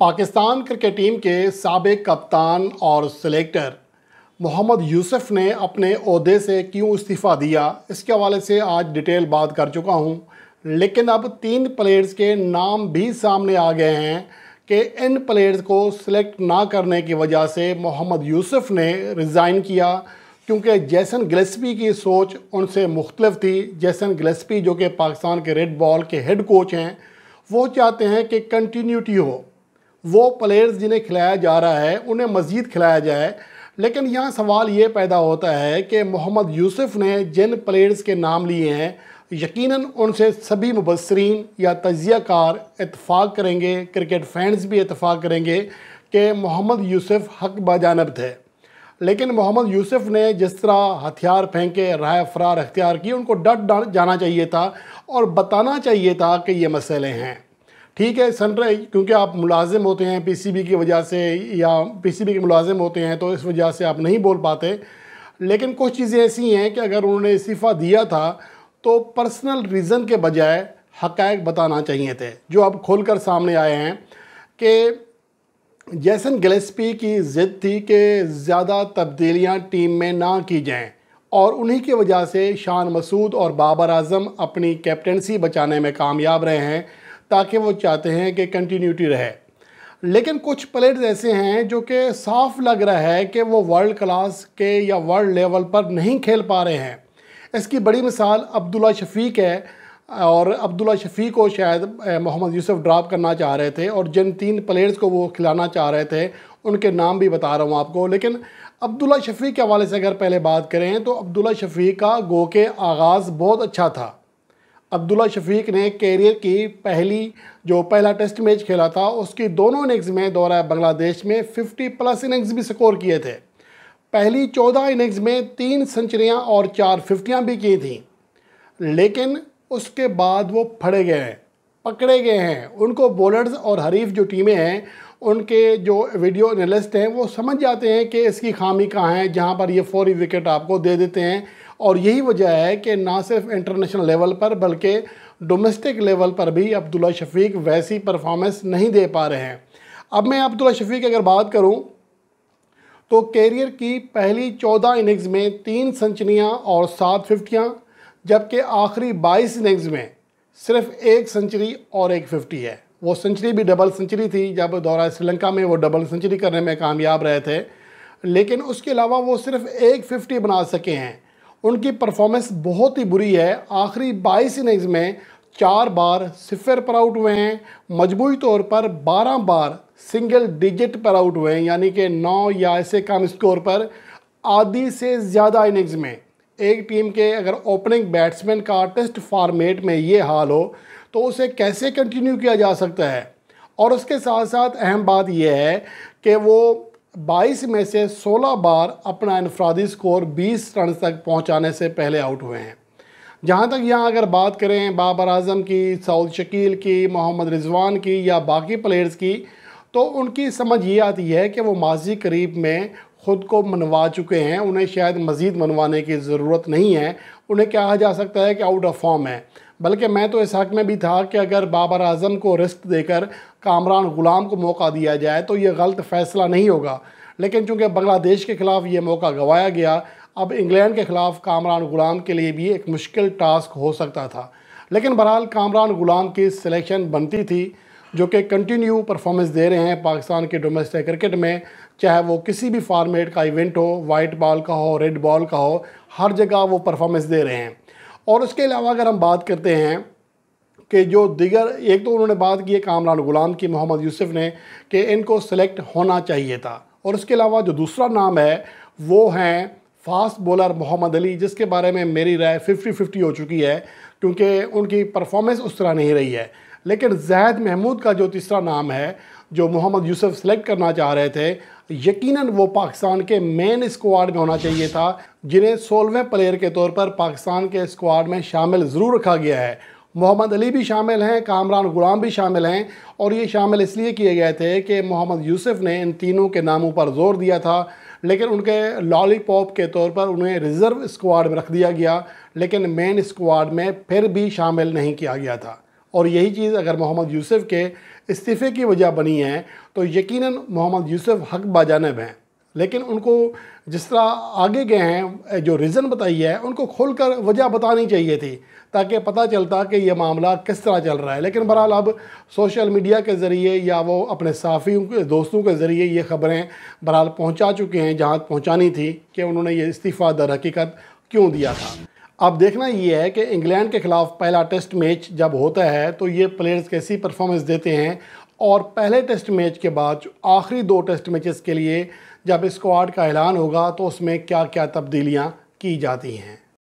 Pakistan cricket team के सबक कप्तान और सिलेक्टर मोहम्मद यूसुफ ने अपने अहदे से क्यों इस्तीफ़ा दिया इसके हवाले से आज डिटेल बात कर चुका हूं लेकिन अब तीन प्लेयर्स के नाम भी सामने आ गए हैं कि इन प्लेयर्स को सिलेक्ट ना करने की वजह से मोहम्मद यूसुफ ने रिज़ाइन किया क्योंकि जैसन गलेसपी की सोच उनसे मुख्तलफ थी जैसन गलेसपी जो कि पाकिस्तान के रेड बॉल के हेड कोच हैं वो चाहते हैं कि कंटिन्यूटी हो वो प्लेयर्स जिन्हें खिलाया जा रहा है उन्हें मज़ीद खिलाया जाए लेकिन यहाँ सवाल ये पैदा होता है कि मोहम्मद यूसुफ ने जिन प्लेयर्स के नाम लिए हैं यकीन उनसे सभी मुबसरीन या तजिया कार इतफ़ाक़ करेंगे क्रिकेट फैंस भी इतफ़ाक़ करेंगे कि मोहम्मद यूसुफ हक बाजानब थे लेकिन मोहम्मद यूसुफ ने जिस तरह हथियार फेंके राय फरार अख्तियार की उनको डट जाना चाहिए था और बताना चाहिए था कि ये मसले हैं ठीक है सनराइज क्योंकि आप मुलाजिम होते हैं पीसीबी की वजह से या पीसीबी के मुलाजिम होते हैं तो इस वजह से आप नहीं बोल पाते लेकिन कुछ चीज़ें ऐसी हैं कि अगर उन्होंने इस्तीफ़ा दिया था तो पर्सनल रीज़न के बजाय हक़ बताना चाहिए थे जो अब खोल कर सामने आए हैं कि जैसन गलेस्पी की ज़िद थी कि ज़्यादा तब्दीलियाँ टीम में ना की जाएँ और उन्हीं की वजह से शान मसूद और बाबर आजम अपनी कैप्टनसी बचाने में कामयाब रहे हैं ताकि वो चाहते हैं कि कंटिन्यूटी रहे लेकिन कुछ प्लेयर्स ऐसे हैं जो कि साफ लग रहा है कि वो वर्ल्ड क्लास के या वर्ल्ड लेवल पर नहीं खेल पा रहे हैं इसकी बड़ी मिसाल अब्दुल्ला शफीक है और अब्दुल्ला शफीक को शायद मोहम्मद यूसुफ ड्राप करना चाह रहे थे और जिन तीन प्लेयर्स को वो खिलाना चाह रहे थे उनके नाम भी बता रहा हूँ आपको लेकिन अब्दुल्ला शफीक के हवाले से अगर पहले बात करें तो अब्दुल्ला शफीक का गो के आगाज़ बहुत अच्छा था अब्दुल्ला शफीक ने कैरियर की पहली जो पहला टेस्ट मैच खेला था उसकी दोनों इनिंग्स में दौरा बांग्लादेश में 50 प्लस इनिंग्स भी स्कोर किए थे पहली 14 इनिंग्स में तीन सेंचुरियाँ और चार फिफ्टियाँ भी की थीं लेकिन उसके बाद वो फड़े गए हैं पकड़े गए हैं उनको बॉलर्स और हरीफ जो टीमें हैं उनके जो वीडियो एनालिस्ट हैं वो समझ जाते हैं कि इसकी खामी कहाँ है जहाँ पर ये फौरी विकेट आपको दे देते हैं और यही वजह है कि ना सिर्फ इंटरनेशनल लेवल पर बल्कि डोमेस्टिक लेवल पर भी अब्दुल्ला शफीक वैसी परफॉर्मेंस नहीं दे पा रहे हैं अब मैं अब्दुल्ला शफीक अगर बात करूं तो कैरियर की पहली चौदह इनिंग्स में तीन सन्चरियाँ और सात फिफ्टियाँ जबकि आखिरी बाईस इनिंग्स में सिर्फ एक सेंचुरी और एक फिफ्टी है वो सेंचुरी भी डबल सेंचुरी थी जब दौरा श्रीलंका में वो डबल सेंचुरी करने में कामयाब रहे थे लेकिन उसके अलावा वो सिर्फ एक फिफ्टी बना सके हैं उनकी परफॉर्मेंस बहुत ही बुरी है आखिरी 22 इनिंग्स में चार बार सिफर पर आउट हुए हैं मजमू तौर पर 12 बार सिंगल डिजिट पर आउट हुए हैं यानी कि नौ या ऐसे कम स्कोर पर आधी से ज़्यादा इनिंग्स में एक टीम के अगर ओपनिंग बैट्समैन का टेस्ट फॉर्मेट में ये हाल हो तो उसे कैसे कंटिन्यू किया जा सकता है और उसके साथ साथ अहम बात यह है कि वो बाईस में से 16 बार अपना इनफरादी स्कोर 20 रन तक पहुंचाने से पहले आउट हुए हैं जहां तक यहां अगर बात करें बाबर आजम की सऊद शकील की मोहम्मद रिजवान की या बाकी प्लेयर्स की तो उनकी समझ ये आती है कि वो माजी करीब में ख़ुद को मनवा चुके हैं उन्हें शायद मज़ीद मनवाने की ज़रूरत नहीं है उन्हें कहा जा सकता है कि आउट ऑफ फॉर्म है बल्कि मैं तो इस हक़ में भी था कि अगर बाबर अजम को रिस्क देकर कामरान ग़ुलाम को मौका दिया जाए तो ये गलत फ़ैसला नहीं होगा लेकिन चूँकि बांग्लादेश के ख़िलाफ़ ये मौका गंवाया गया अब इंग्लैंड के ख़िलाफ़ कामरान ग़ुलाम के लिए भी एक मुश्किल टास्क हो सकता था लेकिन बहरहाल कामरान ग़ुलाम की सिलेक्शन बनती थी जो कि कंटिन्यू परफॉर्मेंस दे रहे हैं पाकिस्तान के डोमेस्टिक क्रिकेट में चाहे वो किसी भी फॉर्मेट का इवेंट हो वाइट बॉल का हो रेड बॉल का हो हर जगह वो परफॉर्मेंस दे रहे हैं और उसके अलावा अगर हम बात करते हैं कि जो दिगर एक तो उन्होंने बात की है कामरान गुलाम की मोहम्मद यूसुफ ने कि इनको सेलेक्ट होना चाहिए था और उसके अलावा जो दूसरा नाम है वो हैं फास्ट बॉलर मोहम्मद अली जिसके बारे में मेरी राय फिफ्टी फिफ्टी हो चुकी है क्योंकि उनकी परफॉर्मेंस उस तरह नहीं रही है लेकिन जैद महमूद का जो तीसरा नाम है जो मोहम्मद यूसुफ सेलेक्ट करना चाह रहे थे यकीनन वो पाकिस्तान के मेन स्क्वाड में होना चाहिए था जिन्हें सोलहवें प्लेयर के तौर पर पाकिस्तान के स्क्वाड में शामिल ज़रूर रखा गया है मोहम्मद अली भी शामिल हैं कामरान गुलाम भी शामिल हैं और ये शामिल इसलिए किए गए थे कि मोहम्मद यूसुफ ने इन तीनों के नामों पर जोर दिया था लेकिन उनके लॉलीपॉप के तौर पर उन्हें रिज़र्व स्क्वाड में रख दिया गया लेकिन मेन स्क्वाड में फिर भी शामिल नहीं किया गया था और यही चीज़ अगर मोहम्मद यूसुफ़ के इस्तीफ़े की वजह बनी है तो यकीनन मोहम्मद यूसुफ़ हक बाजानब हैं लेकिन उनको जिस तरह आगे गए हैं जो रीज़न बताई है उनको खोल कर वजह बतानी चाहिए थी ताकि पता चलता कि यह मामला किस तरह चल रहा है लेकिन बहरहाल अब सोशल मीडिया के ज़रिए या वो अपने साफ़ी दोस्तों के ज़रिए ये ख़बरें बहरहाल पहुंचा चुके हैं जहां पहुंचानी थी कि उन्होंने ये इस्तीफ़ा दर हकीकत क्यों दिया था अब देखना ये है कि इंग्लैंड के ख़िलाफ़ पहला टेस्ट मैच जब होता है तो ये प्लेयर्स कैसी परफॉर्मेंस देते हैं और पहले टेस्ट मैच के बाद आखिरी दो टेस्ट मैचेस के लिए जब स्क्वाड का ऐलान होगा तो उसमें क्या क्या तब्दीलियाँ की जाती हैं